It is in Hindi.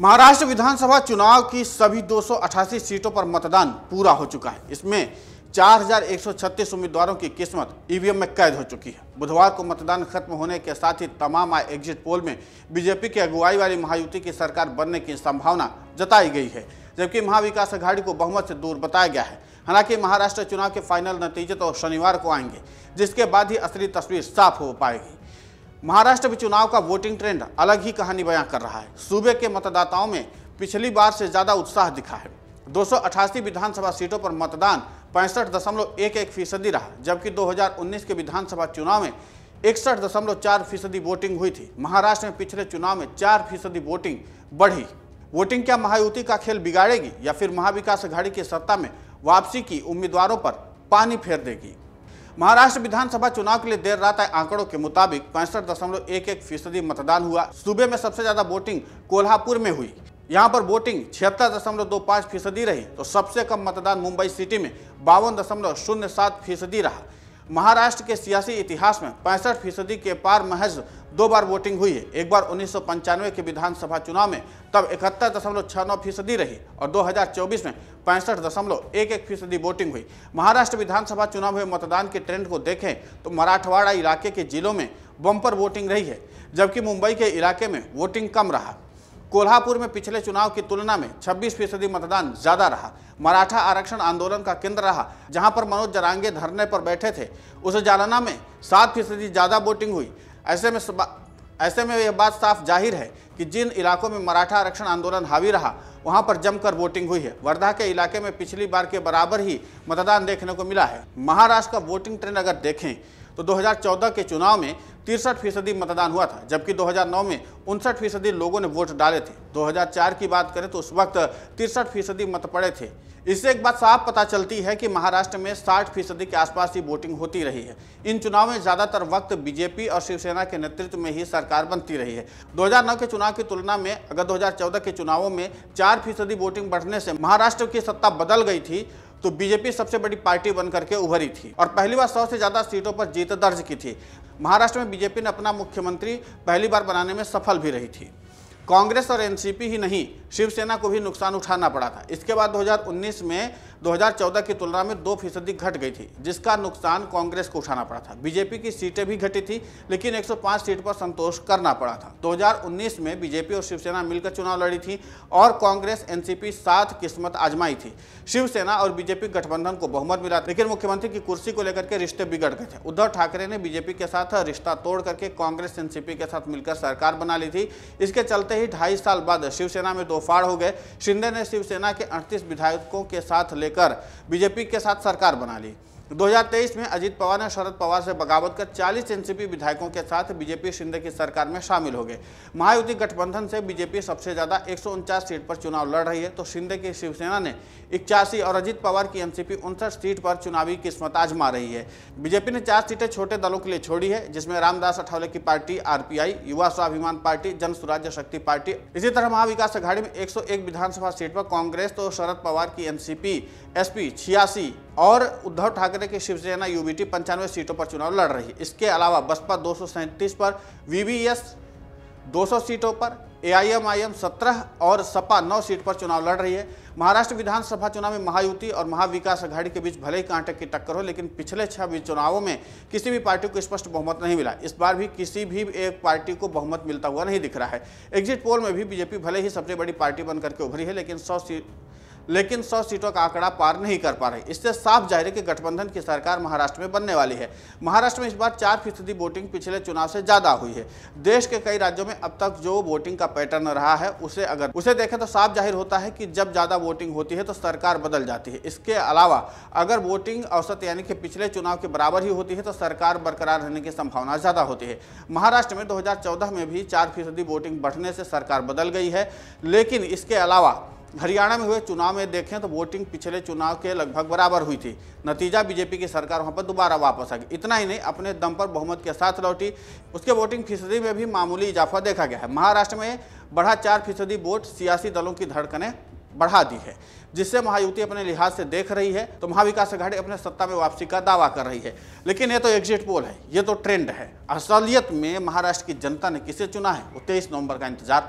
महाराष्ट्र विधानसभा चुनाव की सभी 288 सीटों पर मतदान पूरा हो चुका है इसमें 4,136 उम्मीदवारों की किस्मत ईवीएम में कैद हो चुकी है बुधवार को मतदान खत्म होने के साथ ही तमाम आय एग्जिट पोल में बीजेपी की अगुवाई वाली महायुति की सरकार बनने की संभावना जताई गई है जबकि महाविकास आघाड़ी को बहुमत से दूर बताया गया है हालांकि महाराष्ट्र चुनाव के फाइनल नतीजे तो शनिवार को आएंगे जिसके बाद ही असली तस्वीर साफ हो पाएगी महाराष्ट्र में चुनाव का वोटिंग ट्रेंड अलग ही कहानी बयां कर रहा है सूबे के मतदाताओं में पिछली बार से ज़्यादा उत्साह दिखा है दो विधानसभा सीटों पर मतदान पैंसठ दशमलव एक एक फीसदी रहा जबकि 2019 के विधानसभा चुनाव में इकसठ दशमलव चार फीसदी वोटिंग हुई थी महाराष्ट्र में पिछले चुनाव में चार फीसदी वोटिंग बढ़ी वोटिंग क्या महायुति का खेल बिगाड़ेगी या फिर महाविकास अघाड़ी की सत्ता में वापसी की उम्मीदवारों पर पानी फेर देगी महाराष्ट्र विधानसभा चुनाव के लिए देर रात आए आंकड़ों के मुताबिक पैंसठ दशमलव एक एक फीसदी मतदान हुआ सूबे में सबसे ज्यादा वोटिंग कोल्हापुर में हुई यहां पर वोटिंग छिहत्तर दशमलव दो पाँच फीसदी रही तो सबसे कम मतदान मुंबई सिटी में बावन दशमलव शून्य सात फीसदी रहा महाराष्ट्र के सियासी इतिहास में पैंसठ फीसदी के पार महज दो बार वोटिंग हुई है एक बार उन्नीस के विधानसभा चुनाव में तब इकहत्तर दशमलव छः नौ फीसदी रही और 2024 में पैंसठ दशमलव एक एक फीसदी वोटिंग हुई महाराष्ट्र विधानसभा चुनाव में मतदान के ट्रेंड को देखें तो मराठवाड़ा इलाके के जिलों में बम्पर वोटिंग रही है जबकि मुंबई के इलाके में वोटिंग कम रहा कोल्हापुर में पिछले चुनाव की तुलना में 26 फीसदी मतदान ज्यादा रहा मराठा आरक्षण आंदोलन का केंद्र रहा जहां पर मनोज जरांगे धरने पर बैठे थे उस जालना में सात फीसदी ज्यादा वोटिंग हुई ऐसे में ऐसे में यह बात साफ जाहिर है कि जिन इलाकों में मराठा आरक्षण आंदोलन हावी रहा वहां पर जमकर वोटिंग हुई है वर्धा के इलाके में पिछली बार के बराबर ही मतदान देखने को मिला है महाराष्ट्र का वोटिंग ट्रेंड अगर देखें तो 2014 के चुनाव में तिरसठ फीसदी मतदान हुआ था जबकि 2009 में उनसठ फीसदी लोगों ने वोट डाले थे 2004 की बात करें तो उस वक्त तिरसठ फीसदी मत पड़े थे इससे एक बात साफ पता चलती है कि महाराष्ट्र में 60 फीसदी के आसपास ही वोटिंग होती रही है इन चुनाव में ज़्यादातर वक्त बीजेपी और शिवसेना के नेतृत्व में ही सरकार बनती रही है 2009 के चुनाव की तुलना में अगर 2014 के चुनावों में चार फीसदी वोटिंग बढ़ने से महाराष्ट्र की सत्ता बदल गई थी तो बीजेपी सबसे बड़ी पार्टी बनकर के उभरी थी और पहली बार सौ से ज़्यादा सीटों पर जीत दर्ज की थी महाराष्ट्र में बीजेपी ने अपना मुख्यमंत्री पहली बार बनाने में सफल भी रही थी कांग्रेस और एनसीपी ही नहीं शिवसेना को भी नुकसान उठाना पड़ा था इसके बाद 2019 में 2014 की तुलना में दो फीसदी घट गई थी जिसका नुकसान कांग्रेस को उठाना पड़ा था बीजेपी की सीटें भी घटी थी लेकिन 105 सीट पर संतोष करना पड़ा था 2019 में बीजेपी और शिवसेना मिलकर चुनाव लड़ी थी और कांग्रेस एनसीपी साथ किस्मत आजमाई थी शिवसेना और बीजेपी गठबंधन को बहुमत मिला लेकिन मुख्यमंत्री की कुर्सी को लेकर के रिश्ते बिगड़ गए थे उद्धव ठाकरे ने बीजेपी के साथ रिश्ता तोड़ करके कांग्रेस एनसीपी के साथ मिलकर सरकार बना ली थी इसके चलते ही ढाई साल बाद शिवसेना में दो हो गए शिंदे ने शिवसेना के अड़तीस विधायकों के साथ ले लेकर बीजेपी के साथ सरकार बना ली 2023 तो में अजीत पवार ने शरद पवार से बगावत कर 40 एनसीपी विधायकों के साथ बीजेपी शिंदे की सरकार में शामिल हो गए महायुति गठबंधन से बीजेपी सबसे ज्यादा एक सीट पर चुनाव लड़ रही है तो शिंदे की शिवसेना ने इक्यासी और अजीत पवार की एनसीपी उनसठ सीट पर चुनावी किस्मत आजमा रही है बीजेपी ने चार सीटें छोटे दलों के लिए छोड़ी है जिसमें रामदास अठावले की पार्टी आरपीआई युवा स्वाभिमान पार्टी जन सुराज्य शक्ति पार्टी इसी तरह महाविकास अघाड़ी में एक विधानसभा सीट पर कांग्रेस तो शरद पवार की एनसीपी एसपी छियासी और उद्धव ठाकरे की शिवसेना यूबीटी पंचानवे सीटों पर चुनाव लड़ रही है इसके अलावा बसपा दो पर वीवीएस 200 सीटों पर एआईएमआईएम 17 और सपा 9 सीट पर चुनाव लड़ रही है महाराष्ट्र विधानसभा चुनाव में महायुति और महाविकास अघाड़ी के बीच भले ही कांटक की टक्कर हो लेकिन पिछले छह चुनावों में किसी भी पार्टी को स्पष्ट बहुमत नहीं मिला इस बार भी किसी भी एक पार्टी को बहुमत मिलता हुआ नहीं दिख रहा है एग्जिट पोल में भी बीजेपी भले ही सबसे बड़ी पार्टी बनकर के उभरी है लेकिन सौ सीट लेकिन सौ सीटों का आंकड़ा पार नहीं कर पा रहे इससे साफ जाहिर है कि गठबंधन की सरकार महाराष्ट्र में बनने वाली है महाराष्ट्र में इस बार चार फीसदी वोटिंग पिछले चुनाव से ज़्यादा हुई है देश के कई राज्यों में अब तक जो वोटिंग का पैटर्न रहा है उसे अगर उसे देखें तो साफ जाहिर होता है कि जब ज़्यादा वोटिंग होती है तो सरकार बदल जाती है इसके अलावा अगर वोटिंग औसत यानी कि पिछले चुनाव के बराबर ही होती है तो सरकार बरकरार रहने की संभावना ज़्यादा होती है महाराष्ट्र में दो में भी चार फीसदी वोटिंग बढ़ने से सरकार बदल गई है लेकिन इसके अलावा हरियाणा में हुए चुनाव में देखें तो वोटिंग पिछले चुनाव के लगभग बराबर हुई थी नतीजा बीजेपी की सरकार वहां पर दोबारा वापस आ गई इतना ही नहीं अपने दम पर बहुमत के साथ लौटी उसके वोटिंग फीसदी में भी मामूली इजाफा देखा गया है महाराष्ट्र में बढ़ा चार फीसदी वोट सियासी दलों की धड़कने बढ़ा दी है जिससे महायुति अपने लिहाज से देख रही है तो महाविकास अघाड़ी अपने सत्ता में वापसी का दावा कर रही है लेकिन ये तो एग्जिट पोल है ये तो ट्रेंड है असलियत में महाराष्ट्र की जनता ने किसे चुना है वो तेईस नवंबर का इंतजार